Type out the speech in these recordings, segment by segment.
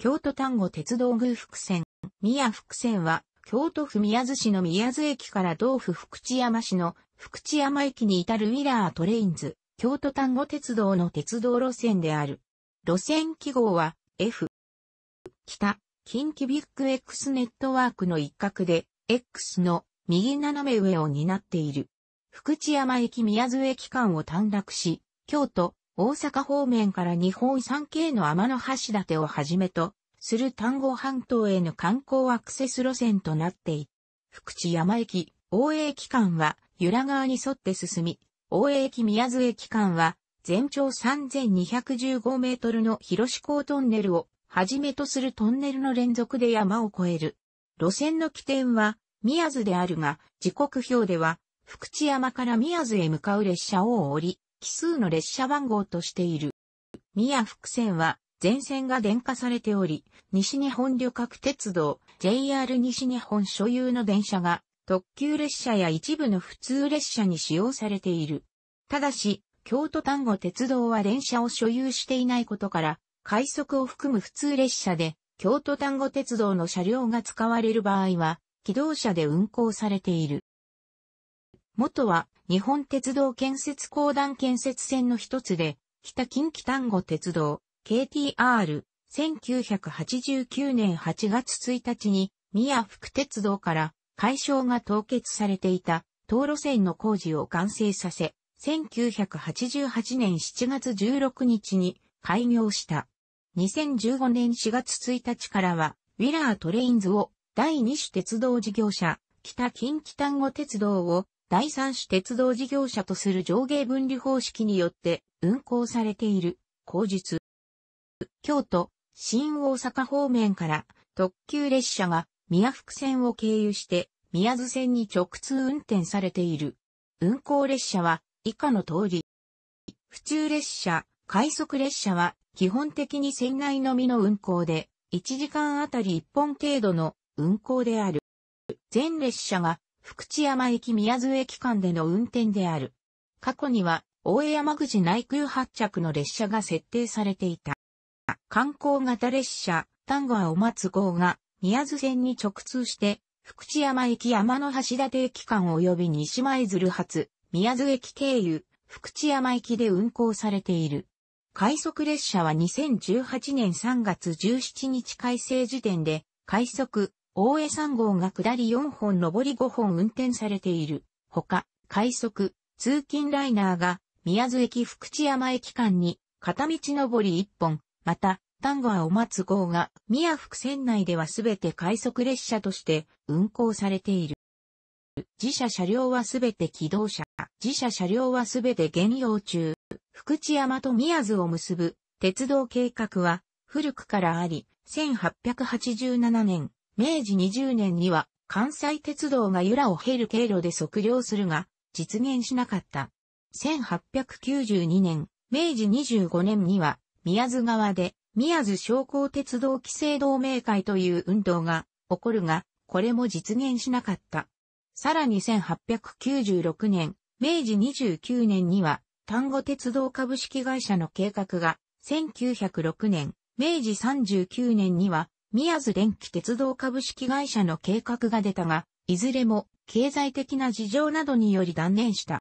京都丹後鉄道宮福線、宮福線は、京都府宮津市の宮津駅から道府福知山市の福知山駅に至るウィラートレインズ、京都丹後鉄道の鉄道路線である。路線記号は F。北、近畿ビッグ X ネットワークの一角で、X の右斜め上を担っている。福知山駅宮津駅間を短絡し、京都、大阪方面から日本三景の天橋立をはじめとする丹後半島への観光アクセス路線となってい、福知山駅、大江駅間は、由良川に沿って進み、大江駅宮津駅間は、全長3215メートルの広志港トンネルを、はじめとするトンネルの連続で山を越える。路線の起点は、宮津であるが、時刻表では、福知山から宮津へ向かう列車を降り、奇数の列車番号としている。宮福線は、全線が電化されており、西日本旅客鉄道、JR 西日本所有の電車が、特急列車や一部の普通列車に使用されている。ただし、京都丹後鉄道は電車を所有していないことから、快速を含む普通列車で、京都丹後鉄道の車両が使われる場合は、機動車で運行されている。元は、日本鉄道建設公団建設線の一つで、北近畿丹後鉄道、KTR、1989年8月1日に、宮福鉄道から解消が凍結されていた、東路線の工事を完成させ、1988年7月16日に開業した。2015年4月1日からは、ウィラートレインズを第2種鉄道事業者、北近畿丹後鉄道を第三種鉄道事業者とする上下分離方式によって運行されている、後術。京都、新大阪方面から特急列車が宮福線を経由して宮津線に直通運転されている。運行列車は以下の通り。普通列車、快速列車は基本的に船内のみの運行で1時間あたり1本程度の運行である。全列車が福知山駅宮津駅間での運転である。過去には、大江山口内空発着の列車が設定されていた。観光型列車、丹後はお松号が、宮津線に直通して、福知山駅山の橋立駅間及び西前鶴発、宮津駅経由、福知山駅で運行されている。快速列車は2018年3月17日改正時点で、快速、大江3号が下り4本上り5本運転されている。ほか、快速、通勤ライナーが、宮津駅福知山駅間に、片道上り1本、また、丹後は待つ号が、宮福線内ではすべて快速列車として運行されている。自社車両はすべて機動車。自社車両はすべて現用中。福知山と宮津を結ぶ鉄道計画は古くからあり、1887年、明治20年には関西鉄道が由良を経る経路で測量するが、実現しなかった。1892年、明治25年には、宮津川で、宮津商工鉄道規制同盟会という運動が起こるが、これも実現しなかった。さらに1896年、明治29年には、丹後鉄道株式会社の計画が、1906年、明治39年には、宮津電気鉄道株式会社の計画が出たが、いずれも経済的な事情などにより断念した。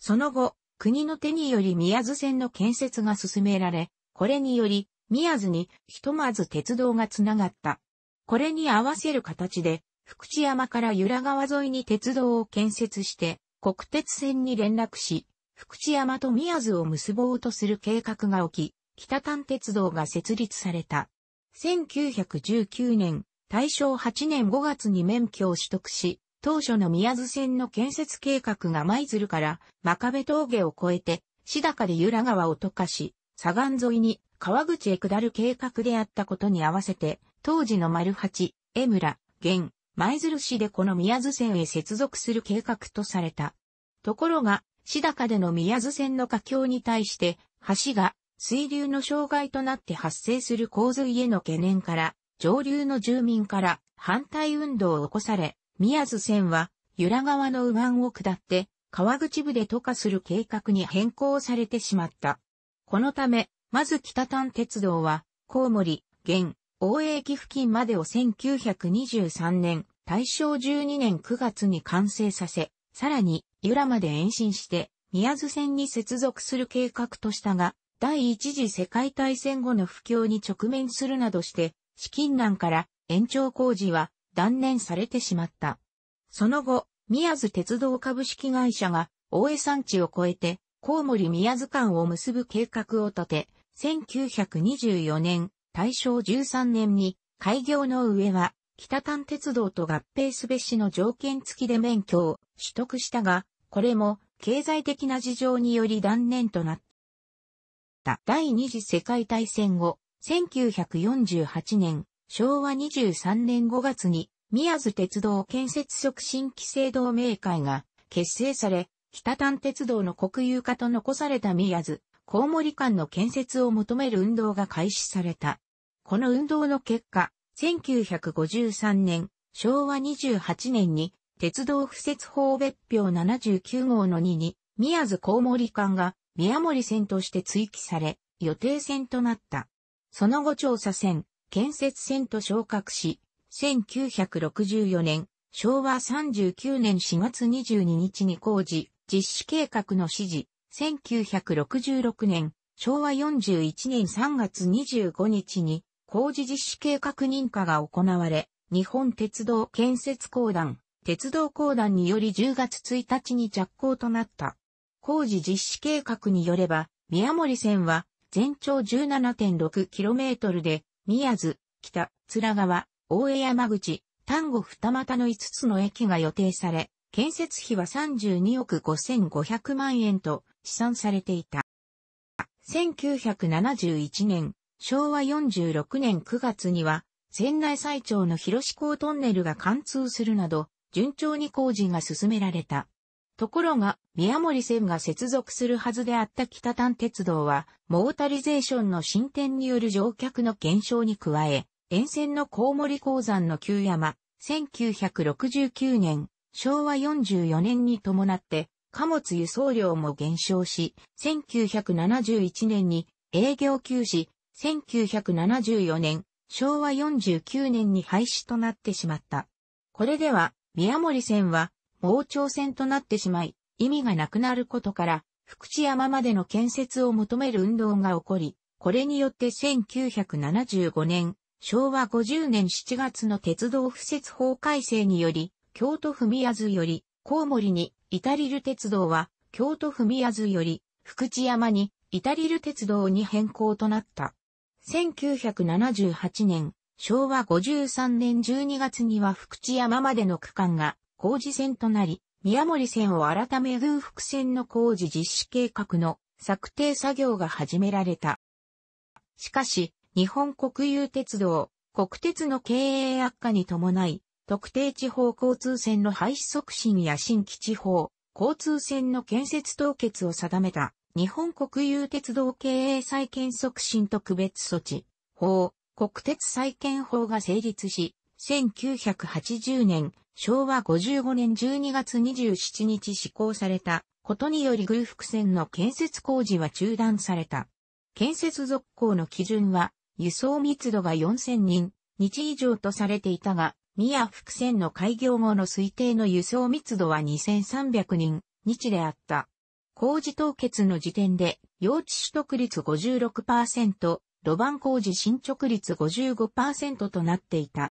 その後、国の手により宮津線の建設が進められ、これにより宮津にひとまず鉄道がつながった。これに合わせる形で、福知山から由良川沿いに鉄道を建設して、国鉄線に連絡し、福知山と宮津を結ぼうとする計画が起き、北丹鉄道が設立された。1919年、大正8年5月に免許を取得し、当初の宮津線の建設計画が舞鶴から真壁峠を越えて、志高で由良川を溶かし、左岸沿いに川口へ下る計画であったことに合わせて、当時の丸八、江村、現、舞鶴市でこの宮津線へ接続する計画とされた。ところが、志高での宮津線の架橋に対して、橋が水流の障害となって発生する洪水への懸念から、上流の住民から反対運動を起こされ、宮津線は、由良川の右岸を下って、川口部で渡過する計画に変更されてしまった。このため、まず北丹鉄道は、コウモリ、現、大江駅付近までを1923年、大正12年9月に完成させ、さらに、由良まで延伸して、宮津線に接続する計画としたが、第一次世界大戦後の不況に直面するなどして、資金難から延長工事は断念されてしまった。その後、宮津鉄道株式会社が大江山地を越えて、コウモリ宮津間を結ぶ計画を立て、1924年、大正13年に開業の上は北丹鉄道と合併すべしの条件付きで免許を取得したが、これも経済的な事情により断念となった。。第二次世界大戦後、1948年、昭和23年5月に、宮津鉄道建設促進規制同盟会が結成され、北丹鉄道の国有化と残された宮津、コウモリ間の建設を求める運動が開始された。この運動の結果、1953年、昭和28年に、鉄道不設法別表79号の2に、宮津コウモリ間が宮森線として追記され、予定線となった。その後調査線、建設線と昇格し、1964年、昭和39年4月22日に工事、実施計画の指示、1966年、昭和41年3月25日に工事実施計画認可が行われ、日本鉄道建設公団、鉄道公団により10月1日に着工となった。工事実施計画によれば、宮森線は全長 17.6km で、宮津、北、津良川、大江山口、丹後二股の5つの駅が予定され、建設費は32億5500万円と試算されていた。1971年、昭和46年9月には、船内最長の広志港トンネルが貫通するなど、順調に工事が進められた。ところが、宮森線が接続するはずであった北丹鉄道は、モータリゼーションの進展による乗客の減少に加え、沿線のコウモリ鉱山の旧山、1969年、昭和44年に伴って、貨物輸送量も減少し、1971年に営業休止、1974年、昭和49年に廃止となってしまった。これでは、宮森線は王朝線となってしまい、意味がなくなることから、福知山までの建設を求める運動が起こり、これによって1975年、昭和50年7月の鉄道不設法改正により、京都み宮津より、コウモリに、イタリル鉄道は、京都み宮津より、福知山に、イタリル鉄道に変更となった。1978年、昭和53年12月には福知山までの区間が工事線となり、宮森線を改め偶福線の工事実施計画の策定作業が始められた。しかし、日本国有鉄道、国鉄の経営悪化に伴い、特定地方交通線の廃止促進や新規地方、交通線の建設凍結を定めた、日本国有鉄道経営再建促進特別措置、法、国鉄再建法が成立し、1980年昭和55年12月27日施行されたことにより偶福線の建設工事は中断された。建設続行の基準は輸送密度が4000人、日以上とされていたが、宮福線の開業後の推定の輸送密度は2300人、日であった。工事凍結の時点で、用地取得率56%、路盤工事進捗率55%となっていた。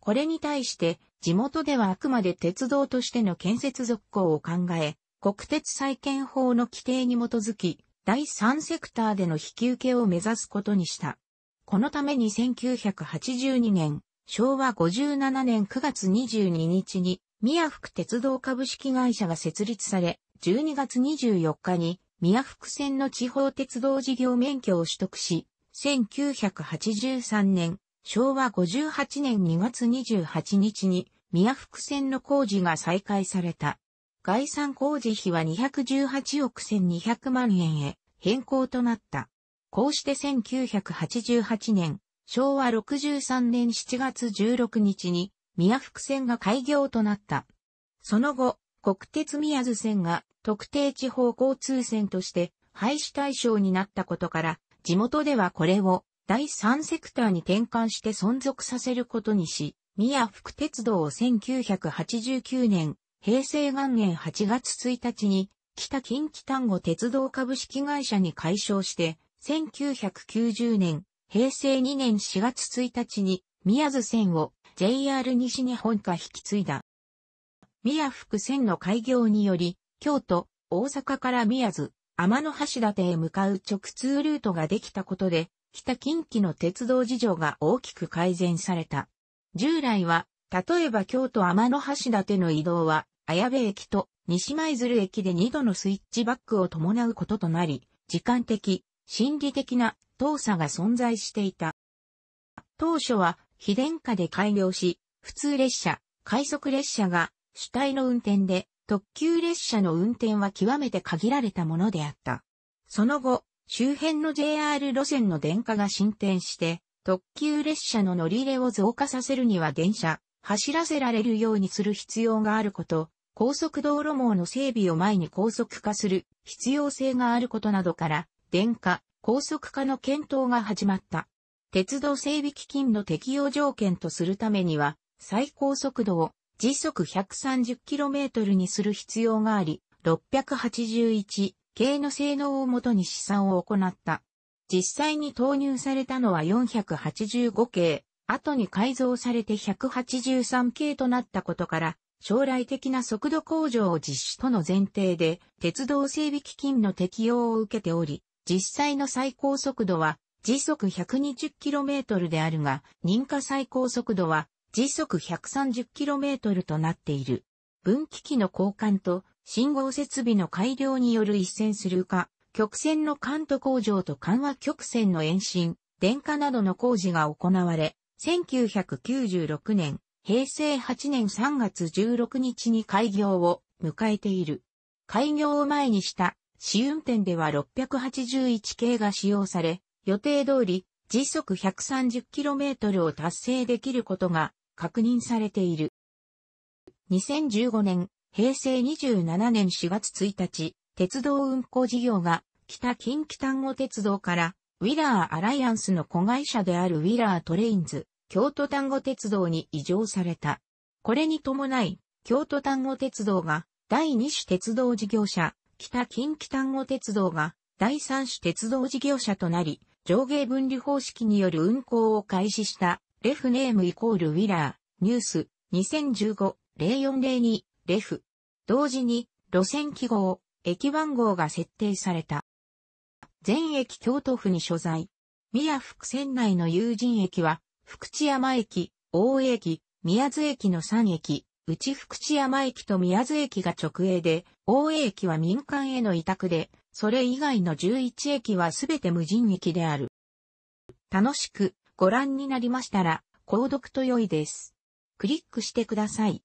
これに対して、地元ではあくまで鉄道としての建設続行を考え、国鉄再建法の規定に基づき、第三セクターでの引き受けを目指すことにした。このために1982年、昭和57年9月22日に、宮福鉄道株式会社が設立され、12月24日に宮福線の地方鉄道事業免許を取得し、1983年昭和58年2月28日に宮福線の工事が再開された。概算工事費は218億1200万円へ変更となった。こうして1988年、昭和63年7月16日に宮福線が開業となった。その後、国鉄宮津線が特定地方交通線として廃止対象になったことから、地元ではこれを第3セクターに転換して存続させることにし、宮福鉄道を1989年、平成元年8月1日に、北近畿丹後鉄道株式会社に改称して、1990年、平成2年4月1日に、宮津線を JR 西日本が引き継いだ。宮福線の開業により、京都、大阪から宮津、天橋立へ向かう直通ルートができたことで、北近畿の鉄道事情が大きく改善された。従来は、例えば京都天の橋立の移動は、綾部駅と西舞鶴駅で2度のスイッチバックを伴うこととなり、時間的、心理的な動作が存在していた。当初は、非電化で開業し、普通列車、快速列車が主体の運転で、特急列車の運転は極めて限られたものであった。その後、周辺の JR 路線の電化が進展して、特急列車の乗り入れを増加させるには電車、走らせられるようにする必要があること、高速道路網の整備を前に高速化する必要性があることなどから、電化、高速化の検討が始まった。鉄道整備基金の適用条件とするためには、最高速度を時速 130km にする必要があり、681系の性能をもとに試算を行った。実際に投入されたのは485系、後に改造されて183系となったことから、将来的な速度向上を実施との前提で、鉄道整備基金の適用を受けており、実際の最高速度は時速 120km であるが、認可最高速度は時速 130km となっている。分岐器の交換と信号設備の改良による一線する化、曲線の関東工場と緩和曲線の延伸、電化などの工事が行われ、1996年、平成8年3月16日に開業を迎えている。開業を前にした試運転では681系が使用され、予定通り時速 130km を達成できることが確認されている。2015年、平成27年4月1日、鉄道運行事業が北近畿単語鉄道からウィラーアライアンスの子会社であるウィラートレインズ、京都単語鉄道に移譲された。これに伴い、京都単語鉄道が第2種鉄道事業者、北近畿単語鉄道が第3種鉄道事業者となり、上下分離方式による運行を開始した、レフネームイコールウィラー、ニュース、2015-0402レフ。同時に、路線記号、駅番号が設定された。全駅京都府に所在。宮福線内の友人駅は、福知山駅、大江駅、宮津駅の3駅、内福知山駅と宮津駅が直営で、大江駅は民間への委託で、それ以外の11駅はすべて無人駅である。楽しくご覧になりましたら、購読と良いです。クリックしてください。